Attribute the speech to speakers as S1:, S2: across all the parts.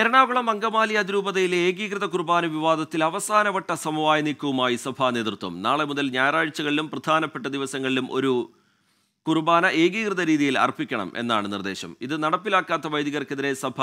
S1: എറണാകുളം അങ്കമാലി അതിരൂപതയിലെ ഏകീകൃത കുർബാന വിവാദത്തിൽ അവസാനവട്ട സമവായ നീക്കവുമായി സഭാ നേതൃത്വം നാളെ മുതൽ ഞായറാഴ്ചകളിലും പ്രധാനപ്പെട്ട ദിവസങ്ങളിലും ഒരു കുർബാന ഏകീകൃത രീതിയിൽ അർപ്പിക്കണം എന്നാണ് നിർദ്ദേശം ഇത് നടപ്പിലാക്കാത്ത വൈദികർക്കെതിരെ സഭ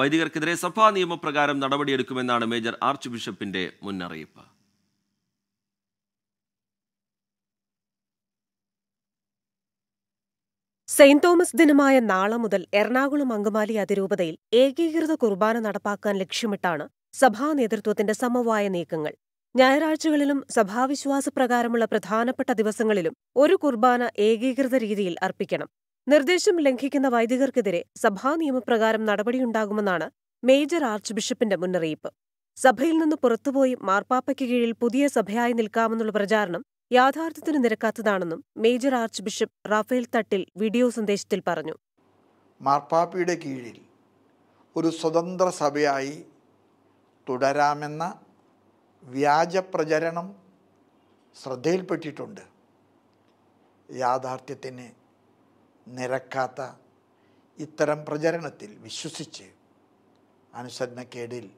S1: വൈദികർക്കെതിരെ സഭാ നിയമപ്രകാരം നടപടിയെടുക്കുമെന്നാണ് മേജർ ആർച്ച് ബിഷപ്പിന്റെ മുന്നറിയിപ്പ്
S2: സെയിന്റ് തോമസ് ദിനമായ നാളെ മുതൽ എറണാകുളം അങ്കമാലി അതിരൂപതയിൽ ഏകീകൃത കുർബാന നടപ്പാക്കാൻ ലക്ഷ്യമിട്ടാണ് സഭാ നേതൃത്വത്തിന്റെ സമവായ നീക്കങ്ങൾ ഞായറാഴ്ചകളിലും സഭാവിശ്വാസപ്രകാരമുള്ള പ്രധാനപ്പെട്ട ദിവസങ്ങളിലും ഒരു കുർബാന ഏകീകൃത രീതിയിൽ അർപ്പിക്കണം നിർദ്ദേശം ലംഘിക്കുന്ന വൈദികർക്കെതിരെ സഭാ നിയമപ്രകാരം നടപടിയുണ്ടാകുമെന്നാണ് മേജർ ആർച്ച് ബിഷപ്പിന്റെ മുന്നറിയിപ്പ് സഭയിൽ നിന്ന് പുറത്തുപോയി മാർപ്പാപ്പയ്ക്ക് കീഴിൽ പുതിയ സഭയായി നിൽക്കാമെന്നുള്ള പ്രചാരണം യാഥാർത്ഥ്യത്തിന് നിരക്കാത്തതാണെന്നും major archbishop Raphael Thattil video സന്ദേശത്തിൽ പറഞ്ഞു
S3: മാർപ്പാപ്പയുടെ കീഴിൽ ഒരു സ്വതന്ത്ര സഭയായി തുടരാമെന്ന വ്യാജപ്രചരണം ശ്രദ്ധയിൽപ്പെട്ടിട്ടുണ്ട് യാഥാർത്ഥ്യത്തിന് നിരക്കാത്ത ഇത്തരം പ്രചരണത്തിൽ വിശ്വസിച്ച് അനുസരണക്കേടിൽ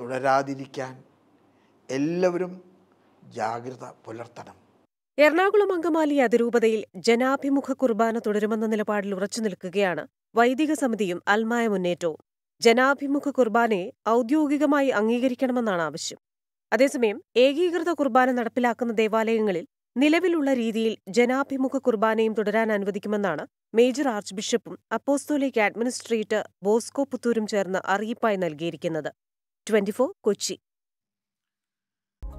S3: തുടരാതിരിക്കാൻ എല്ലാവരും ജാഗ്രത പുലർത്തണം
S2: എറണാകുളം അങ്കമാലി അതിരൂപതയിൽ ജനാഭിമുഖ കുർബാന തുടരുമെന്ന നിലപാടിൽ ഉറച്ചു നിൽക്കുകയാണ് വൈദിക സമിതിയും അൽമായ മുന്നേറ്റവും ജനാഭിമുഖ കുർബാനയെ ഔദ്യോഗികമായി അംഗീകരിക്കണമെന്നാണ് ആവശ്യം അതേസമയം ഏകീകൃത കുർബാന നടപ്പിലാക്കുന്ന ദേവാലയങ്ങളിൽ നിലവിലുള്ള രീതിയിൽ ജനാഭിമുഖ കുർബാനയും തുടരാൻ അനുവദിക്കുമെന്നാണ് മേജർ ആർച്ച് ബിഷപ്പും അപ്പോസ്തോലിക് അഡ്മിനിസ്ട്രേറ്റർ ബോസ്കോ പുത്തൂരും ചേർന്ന് അറിയിപ്പായി നൽകിയിരിക്കുന്നത് ട്വന്റിഫോർ കൊച്ചി